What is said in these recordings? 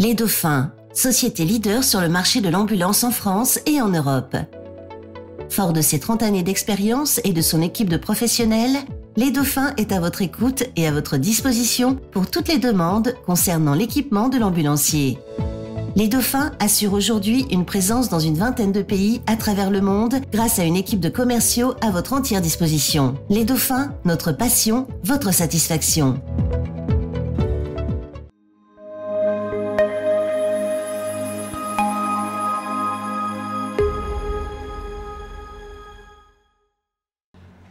Les Dauphins, société leader sur le marché de l'ambulance en France et en Europe. Fort de ses 30 années d'expérience et de son équipe de professionnels, Les Dauphins est à votre écoute et à votre disposition pour toutes les demandes concernant l'équipement de l'ambulancier. Les Dauphins assurent aujourd'hui une présence dans une vingtaine de pays à travers le monde grâce à une équipe de commerciaux à votre entière disposition. Les Dauphins, notre passion, votre satisfaction.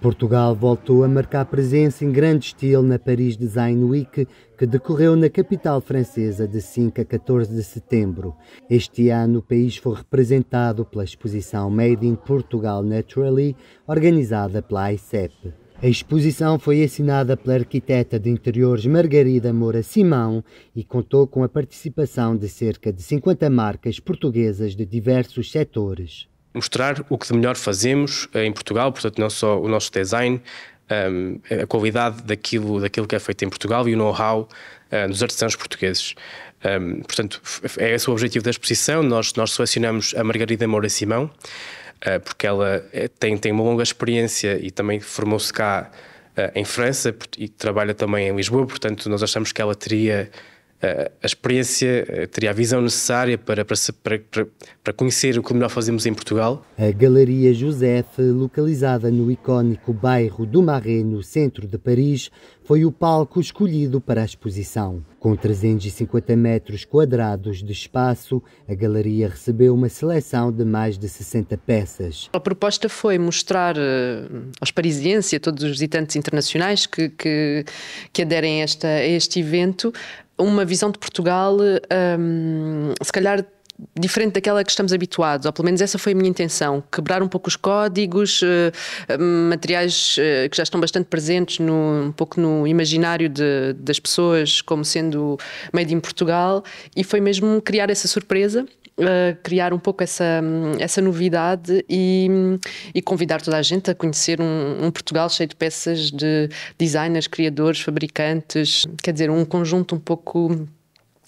Portugal voltou a marcar presença em grande estilo na Paris Design Week, que decorreu na capital francesa de 5 a 14 de setembro. Este ano, o país foi representado pela exposição Made in Portugal Naturally, organizada pela ICEP. A exposição foi assinada pela arquiteta de interiores Margarida Moura Simão e contou com a participação de cerca de 50 marcas portuguesas de diversos setores mostrar o que de melhor fazemos eh, em Portugal, portanto, não só o nosso design, um, ehm, a qualidade daquilo, daquilo que é feito em Portugal e o know-how uh, dos artesãos portugueses. Um, ehm, portanto, é esse o objetivo da exposição. Nós, nós selecionamos a Margarida Moura Simão, uh, porque ela tem, tem uma longa experiência e também formou-se cá uh, em França e trabalha também em Lisboa, portanto, nós achamos que ela teria a experiência, eh, teria a visão necessária para, para, para, para conhecer o que melhor fazemos em Portugal? A Galeria Joseph, localizada no icónico bairro do Marais, no centro de Paris, foi o palco escolhido para a exposição. Com 350 metros quadrados de espaço, a galeria recebeu uma seleção de mais de 60 peças. A proposta foi mostrar eh, aos parisienses e a todos os visitantes internacionais que, que, que aderem esta, a este evento uma visão de Portugal, um, se calhar diferente daquela que estamos habituados, ou pelo menos essa foi a minha intenção, quebrar um pouco os códigos, eh, hum, materiais eh, que já estão bastante presentes no, um pouco no imaginário de, das pessoas como sendo made in Portugal, e foi mesmo criar essa surpresa eh, criar um pouco essa, essa novidade e, e convidar toda a gente a conhecer um, um, Portugal cheio de peças de designers, criadores, fabricantes, quer dizer, um conjunto um pouco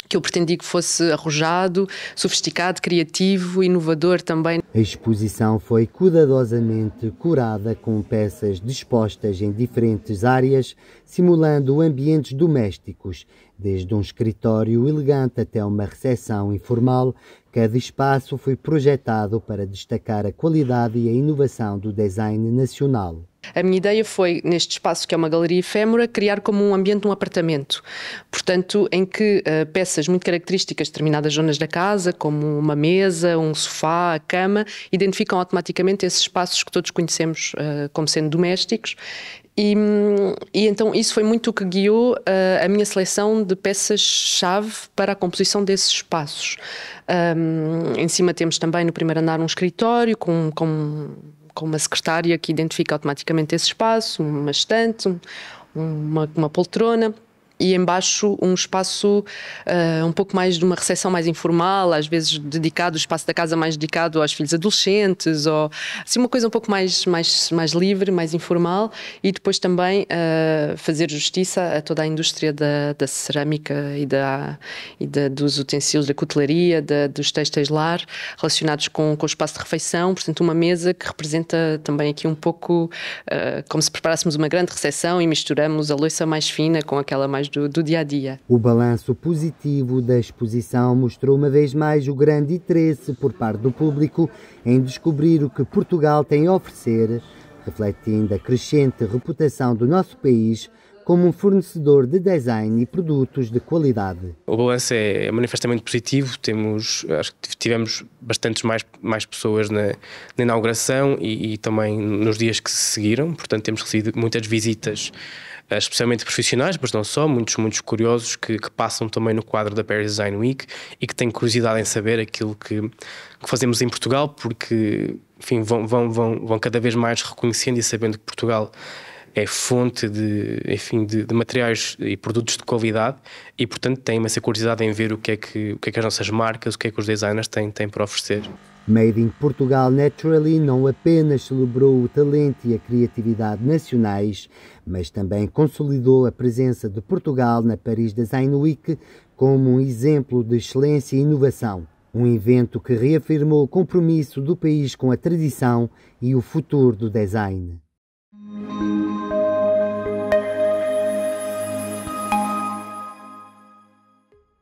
que eu pretendi que fosse arrojado, sofisticado, criativo, inovador também. A exposição foi cuidadosamente curada com peças dispostas em diferentes áreas, simulando ambientes domésticos, desde um escritório elegante até uma recepção informal, Cada espaço foi projetado para destacar a qualidade e a inovação do design nacional. A minha ideia foi, neste espaço que é uma galeria efêmera, criar como um ambiente, um apartamento. Portanto, em que uh, peças muito características de determinadas zonas da casa, como uma mesa, um sofá, a cama, identificam automaticamente esses espaços que todos conhecemos uh, como sendo domésticos. E, hum, e, então isso foi muito o que guiou uh, a minha seleção de peças-chave para a composição desses espaços. Um, em cima temos também no primeiro andar um escritório com, com, com uma secretária que identifica automaticamente esse espaço, uma estante, um, uma, uma poltrona e embaixo um espaço uh, um pouco mais de uma recepção mais informal, às vezes dedicado, o espaço da casa mais dedicado aos filhos adolescentes, ou assim uma coisa um pouco mais, mais, mais livre, mais informal, e depois também uh, fazer justiça a toda a indústria da, da cerâmica e, da, e da, dos utensílios, da cutelaria, da, dos textos lar, relacionados com, com o espaço de refeição, portanto uma mesa que representa também aqui um pouco uh, como se preparássemos uma grande recepção e misturamos a louça mais fina com aquela mais do, do dia a dia. O balanço positivo da exposição mostrou uma vez mais o grande interesse por parte do público em descobrir o que Portugal tem a oferecer, refletindo a crescente reputação do nosso país como um fornecedor de design e produtos de qualidade. O balanço é, é manifestamente positivo, temos, acho que tivemos bastantes mais, mais pessoas na, na inauguração e, e, também nos dias que se seguiram, portanto temos recebido muitas visitas, eh, especialmente profissionais, mas não só, muitos, muitos curiosos que, que passam também no quadro da Paris Design Week e que têm curiosidade em saber aquilo que, que fazemos em Portugal, porque enfim, vão, vão, vão, vão cada vez mais reconhecendo e sabendo que Portugal é fonte de, enfim, de, de, materiais e produtos de qualidade e, portanto, tem imensa curiosidade em ver o que é que, o que, é que as nossas marcas, o que é que os designers têm, têm para oferecer. Made in Portugal Naturally não apenas celebrou o talento e a criatividade nacionais, mas também consolidou a presença de Portugal na Paris Design Week como um exemplo de excelência e inovação. Um evento que reafirmou o compromisso do país com a tradição e o futuro do design.